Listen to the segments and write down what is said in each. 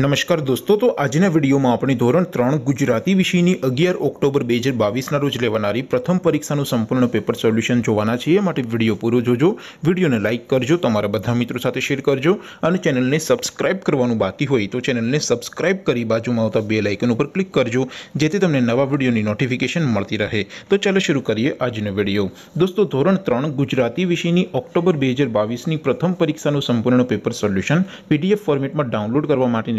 नमस्कार दोस्तों तो आज ने वीडियो में अपनी ધોરણ 3 ગુજરાતી વિષયની 11 ઓક્ટોબર 2022 ના રોજ લેવાણારી પ્રથમ પરીક્ષાનું સંપૂર્ણ પેપર સોલ્યુશન જોવાના છે એટલે વિડિયો પૂરો જોજો વિડિયોને લાઈક કરજો તમારા બધા મિત્રો સાથે શેર કરજો અને ચેનલને સબ્સ્ક્રાઇબ કરવાનું બાકી હોય તો ચેનલને સબ્સ્ક્રાઇબ કરી બાજુમાં ઉતા બેલ આઇકન ઉપર ક્લિક કરજો જેથી તમને નવા વિડિયોની નોટિફિકેશન મળતી રહે તો ચાલો શરુ કરીએ આજનો વિડિયો दोस्तों ધોરણ 3 ગુજરાતી વિષયની ઓક્ટોબર 2022 ની પ્રથમ પરીક્ષાનું સંપૂર્ણ પેપર સોલ્યુશન પીડીએફ ફોર્મેટમાં ડાઉનલોડ કરવા માટે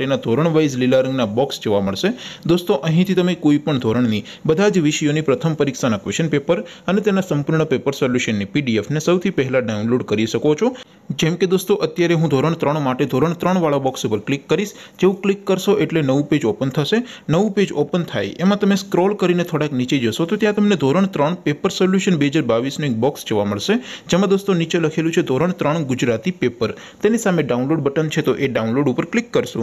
તેના ધોરણ वाइज લીલરંગના બોક્સ જોવા મળશે દોસ્તો અહીંથી તમે કોઈ પણ ધોરણની બધા જ વિષયોની પ્રથમ પરીક્ષાના ક્વેશ્ચન પેપર અને તેના સંપૂર્ણ પેપર સોલ્યુશનની પીડીએફ ને સૌથી પહેલા ડાઉનલોડ કરી શકો છો જેમ કે દોસ્તો અત્યારે હું ધોરણ 3 માટે ધોરણ 3 વાળો બોક્સ પર ક્લિક કરિસ જે હું ક્લિક કરશો એટલે નવું પેજ ઓપન થશે નવું પેજ ઓપન થાય એમાં તમે સ્ક્રોલ કરીને થોડાક નીચે જશો તો ત્યાં તમને ધોરણ 3 પેપર સોલ્યુશન 2022 નો એક બોક્સ જોવા મળશે જેમાં દોસ્તો નીચે લખેલું છે ધોરણ 3 ગુજરાતી પેપર તેની સામે ડાઉનલોડ બટન છે તો એ ડાઉનલોડ ઉપર ક્લિક કરશો